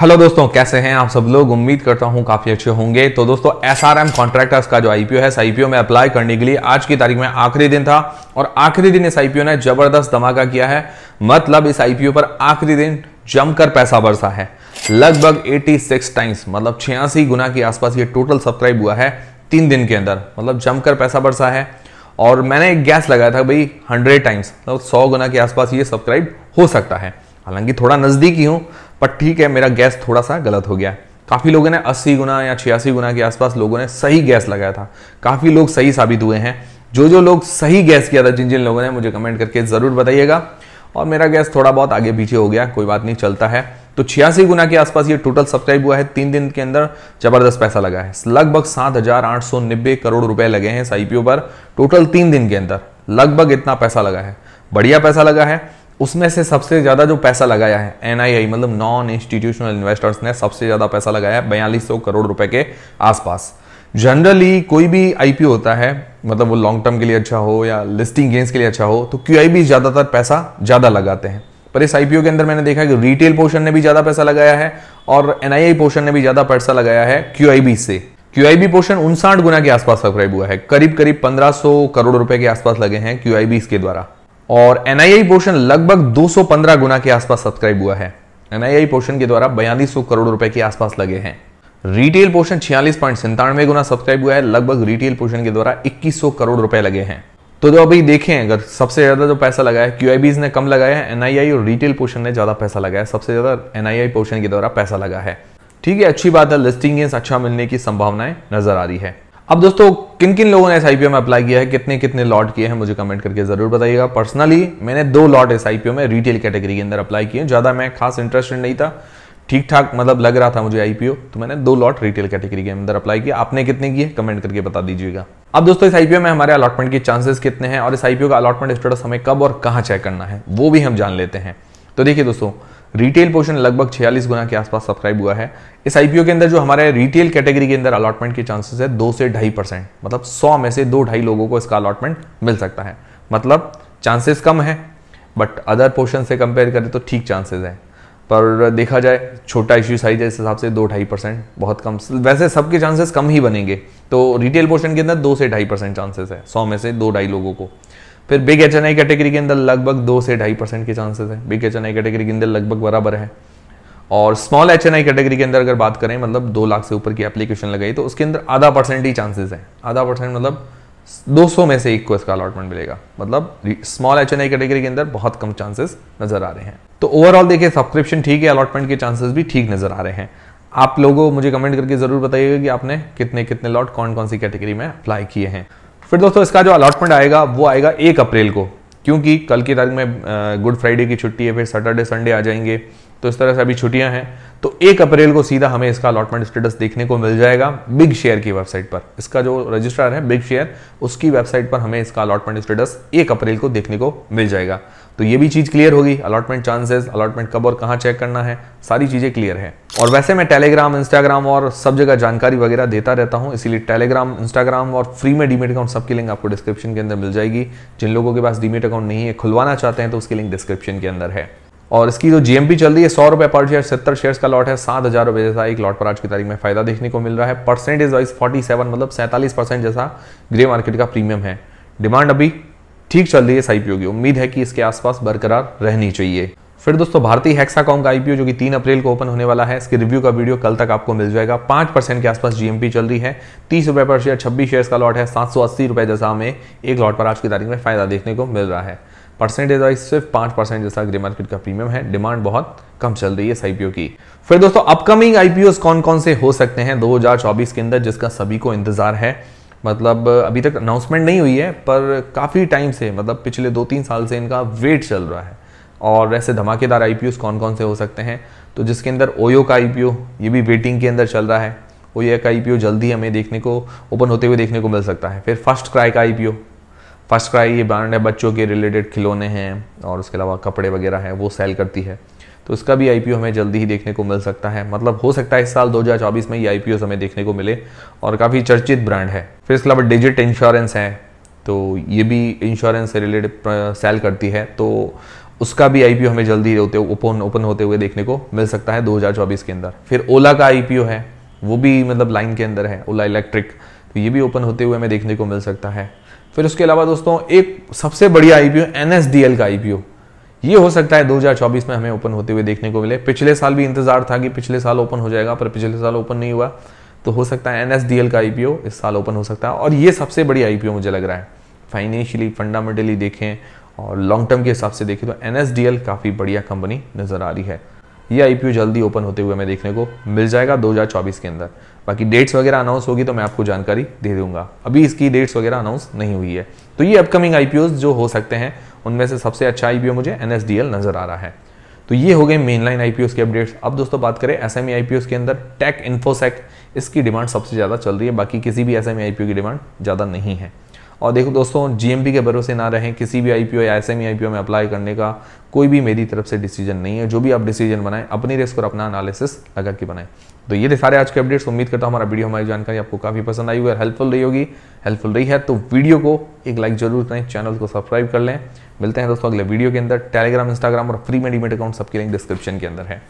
hello दोस्तों कैसे हैं आप सब लोग उम्मीद करता हूं काफी अच्छे होंगे तो दोस्तों एस आर एम कॉन्ट्रैक्टर्स का जो आईपीओ है आईपीओ में अप्लाई करने के लिए आज की तारीख में आखिरी दिन था और आखिरी दिन इस आईपीओ ने जबरदस्त धमाका किया है मतलब इस आईपीओ पर आखिरी दिन जमकर पैसा बरसा है लगभग 86 टाइम्स मतलब छियासी गुना के आसपास ये टोटल सब्सक्राइब हुआ है तीन दिन के अंदर मतलब जमकर पैसा बरसा है और मैंने एक गैस लगाया था भाई हंड्रेड टाइम्स मतलब सौ गुना के आसपास ये सब्सक्राइब हो सकता है हालांकि थोड़ा नज़दीक ही पर ठीक है मेरा गैस थोड़ा सा गलत हो गया काफ़ी लोगों ने 80 गुना या छियासी गुना के आसपास लोगों ने सही गैस लगाया था काफ़ी लोग सही साबित हुए हैं जो जो लोग सही गैस किया था जिन जिन लोगों ने मुझे कमेंट करके ज़रूर बताइएगा और मेरा गैस थोड़ा बहुत आगे पीछे हो गया कोई बात नहीं चलता है तो छियासी गुना के आसपास ये टोटल सब्सक्राइब हुआ है तीन दिन के अंदर जबरदस्त पैसा लगा है लगभग सात हजार आठ सौ नब्बे करोड़ रुपए लगे हैं इस आईपीओ पर टोटल तीन दिन के अंदर लगभग इतना पैसा लगा है बढ़िया पैसा लगा है उसमें से सबसे ज़्यादा जो पैसा लगाया है एन मतलब नॉन इंस्टीट्यूशनल इन्वेस्टर्स ने सबसे ज़्यादा पैसा लगाया है बयालीस करोड़ रुपए के आसपास जनरली कोई भी आईपीओ होता है मतलब वो लॉन्ग टर्म के लिए अच्छा हो या लिस्टिंग गेंस के लिए अच्छा हो तो क्यू ज़्यादातर पैसा ज़्यादा लगाते हैं पर इस आईपीओ के अंदर मैंने देखा कि रिटेल पोर्शन ने भी ज़्यादा पैसा लगाया है और एनआईआई पोर्शन ने भी ज़्यादा पैसा लगाया है क्यू से क्यू पोर्शन उनसाठ गुना के आसपास सब्सक्राइब हुआ है करीब करीब 1500 करोड़ रुपए के आसपास लगे हैं क्यू के द्वारा और एनआईआई पोर्शन लगभग 215 गुना के आसपास सब्सक्राइब हुआ है एनआईआई पोर्शन के द्वारा बयालीस करोड़ रुपए के आसपास लगे हैं रिटेल पोर्शन छियालीस पॉइंट संतानवे गुना सब्सक्राइब हुआ है लगभग रिटेल पोर्शन के द्वारा इक्कीस करोड़ रुपए लगे हैं तो जो तो अभी देखें अगर सबसे ज्यादा जो पैसा लगाया क्यूआईबीज ने कम लगाया है एनआईआई और रिटेल पोर्शन ने ज्यादा पैसा लगाया सबसे ज्यादा एनआईआई पोर्शन के द्वारा पैसा लगा है ठीक है अच्छी बात है लिस्टिंग अच्छा मिलने की संभावनाएं नजर आ रही है अब दोस्तों किन किन लोगों ने एस में अप्लाई किया है कितने कितने लॉट किए हैं मुझे कमेंट करके ज़रूर बताइएगा पर्सनली मैंने दो लॉट एस में रिटेल कैटेगरी के अंदर अप्लाई किए ज़्यादा मैं खास इंटरेस्टेड नहीं था ठीक ठाक मतलब लग रहा था मुझे आईपीओ तो मैंने दो लॉट रिटेल कैटेगरी के अंदर अप्लाई किया आपने कितने किए कमेंट करके बता दीजिएगा अब दोस्तों इस आईपीओ में हमारे अलॉटमेंट के चांसेस कितने हैं और इस आईपीओ का अलॉटमेंट स्टेटस हमें कब और कहां चेक करना है वो भी हम जान लेते हैं तो देखिए दोस्तों रिटेल पोर्शन लगभग छियालीस गुना के आसपास सब्सक्राइब हुआ है इस आईपीओ के अंदर जो हमारे रिटेल कैटेगरी के अंदर अलॉटमेंट के चांसेस है दो से ढाई परसेंट मतलब सौ में से दो ढाई लोगों को इसका अलॉटमेंट मिल सकता है मतलब चांसेस कम है बट अदर पोर्शन से कंपेयर करें तो ठीक चांसेस हैं पर देखा जाए छोटा इश्यू साइज है इस हिसाब से दो ढाई परसेंट बहुत कम वैसे सबके चांसेस कम ही बनेंगे तो रिटेल पोर्शन के अंदर दो से ढाई परसेंट चांसेस है सौ में से दो ढाई लोगों को फिर big H N I category के अंदर लगभग दो से ढाई परसेंट के चांसेस है big H N I category के अंदर लगभग बराबर है और small H N I category के अंदर अगर बात करें मतलब दो लाख से ऊपर की एप्लीकेशन लगाई तो उसके अंदर आधा परसेंट ही चांसेस है आधा परसेंट मतलब 200 में से एक को इसका अलॉटमेंट मिलेगा मतलब small H N I category के अंदर बहुत कम चांसेस नजर आ रहे हैं तो ओवरऑल देखिए सब्सक्रिप्शन ठीक है अलॉटमेंट के चांसेस भी ठीक नजर आ रहे हैं आप लोगों मुझे कमेंट करके जरूर बताइएगा कि आपने कितने कितने लॉट कौन कौन सी कैटेगरी में अप्लाई किए हैं फिर दोस्तों इसका जो अलॉटमेंट आएगा वो आएगा एक अप्रैल को क्योंकि कल की तारीख में गुड फ्राइडे की छुट्टी है फिर सैटरडे संडे आ जाएंगे तो इस तरह से अभी छुट्टियां हैं तो एक अप्रैल को सीधा हमें इसका अलॉटमेंट स्टेटस देखने को मिल जाएगा बिग शेयर की वेबसाइट पर इसका जो रजिस्ट्रार है बिग शेयर उसकी वेबसाइट पर हमें इसका अलॉटमेंट स्टेटस एक अप्रैल को देखने को मिल जाएगा तो ये भी चीज़ क्लियर होगी अलॉटमेंट चांसेस अलॉटमेंट कब और कहाँ चेक करना है सारी चीज़ें क्लियर है और वैसे मैं टेलीग्राम इंस्टाग्राम और सब जगह जानकारी वगैरह देता रहता हूँ इसीलिए टेलीग्राम इंस्टाग्राम और फ्री में डीमेट अकाउंट सबकी लिंक आपको डिस्क्रिप्शन के अंदर मिल जाएगी जिन लोगों के पास डीमेट अकाउंट नहीं है खुलवाना चाहते हैं तो उसकी लिंक डिस्क्रिप्शन के अंदर है और इसकी जो जीएमपी चल रही है सौ रुपए पर शेयर सत्तर शेयर का लॉट है सात हज़ार रुपये जैसा एक लॉट पर आज की तारीख में फायदा देखने को मिल रहा है परसेंटेज वाइज फोर्टी सेवन मतलब सैंतालीस परसेंट जैसा ग्रे मार्केट का प्रीमियम है डिमांड अभी ठीक चल रही है इस आईपीओ की उम्मीद है कि इसके आसपास बरकरार रहनी चाहिए फिर दोस्तों भारतीय हैक्साकॉम का आईपीओ जो कि तीन अप्रैल को ओपन होने वाला है इसके रिव्यू का वीडियो कल तक आपको मिल जाएगा पांच परसेंट के आसपास जीएमपी चल रही है तीस रुपए पर शेयर छब्बीस शेयर का लॉट है सात सौ अस्सी रुपए जैसा हमें एक लॉट पर आज की तारीख में फायदा देखने को मिल रहा है परसेंटेज वाइज सिर्फ पांच परसेंट जैसा ग्रे मार्केट का प्रीमियम है डिमांड बहुत कम चल रही है इस आईपीओ की फिर दोस्तों अपकमिंग आईपीओ कौन कौन से हो सकते हैं दो के अंदर जिसका सभी को इंतजार है मतलब अभी तक अनाउंसमेंट नहीं हुई है पर काफ़ी टाइम से मतलब पिछले दो तीन साल से इनका वेट चल रहा है और ऐसे धमाकेदार आई कौन कौन से हो सकते हैं तो जिसके अंदर ओयो का आई ये भी वेटिंग के अंदर चल रहा है ओयो का आई जल्दी हमें देखने को ओपन होते हुए देखने को मिल सकता है फिर फर्स्ट क्राई का आई फर्स्ट क्राई ये ब्रांड है बच्चों के रिलेटेड खिलौने हैं और उसके अलावा कपड़े वगैरह हैं वो सेल करती है तो इसका भी आई हमें जल्दी ही देखने को मिल सकता है मतलब हो सकता है इस साल 2024 में ये आई हमें देखने को मिले और काफ़ी चर्चित ब्रांड है फिर इसके अलावा डिजिट इंश्योरेंस है तो ये भी इंश्योरेंस से रिलेटेड सेल करती है तो उसका भी आईपीओ हमें जल्दी होते ओपन ओपन होते हुए देखने को मिल सकता है 2024 के अंदर फिर ओला का आईपीओ है वो भी मतलब लाइन के अंदर है ओला इलेक्ट्रिक तो ये भी ओपन होते हुए हमें देखने को मिल सकता है फिर उसके अलावा दोस्तों एक सबसे बढ़िया आईपीओ एनएसडीएल का आईपीओ ये हो सकता है 2024 में हमें ओपन होते हुए देखने को मिले पिछले साल भी इंतजार था कि पिछले साल ओपन हो जाएगा पर पिछले साल ओपन नहीं हुआ तो हो सकता है एन का आईपीओ इस साल ओपन हो सकता है और ये सबसे बड़ी आईपीओ मुझे लग रहा है फाइनेंशियली फंडामेंटली देखें और लॉन्ग टर्म के हिसाब से देखें तो एन काफ़ी बढ़िया कंपनी नज़र आ रही है ये आईपीओ जल्दी ओपन होते हुए हमें देखने को मिल जाएगा 2024 के अंदर बाकी डेट्स वगैरह अनाउंस होगी तो मैं आपको जानकारी दे दूंगा अभी इसकी डेट्स वगैरह अनाउंस नहीं हुई है तो ये अपकमिंग आईपीओ जो हो सकते हैं उनमें से सबसे अच्छा आईपीओ मुझे एनएसडीएल नज़र आ रहा है तो ये हो गए मेन लाइन के अपडेट्स अब दोस्तों बात करें एस आईपीओ e के अंदर टेक इन्फोसेक इसकी डिमांड सबसे ज़्यादा चल रही है बाकी किसी भी एस एम e की डिमांड ज़्यादा नहीं है और देखो दोस्तों जीएमपी के भरोसे ना रहें किसी भी आईपीओ या एसएमई आईपीओ e में अप्लाई करने का कोई भी मेरी तरफ से डिसीजन नहीं है जो भी आप डिसीजन बनाएं अपनी रिस्क और अपना एनालिसिस लगा के बनाएं तो ये थे सारे आज के अपडेट्स उम्मीद करता हूँ हमारा वीडियो हमारी जानकारी आपको काफ़ी पसंद आई होगी और हेल्पफुल रही होगी हेल्पफुल रही है तो वीडियो को एक लाइक जरूर करें चैनल को सब्सक्राइब कर लें मिलते हैं दोस्तों अगले वीडियो के अंदर टेलीग्राम इंस्टाग्राम और फ्री मेडिमेट अकाउंट सबकी लिंक डिस्क्रिप्शन के अंदर है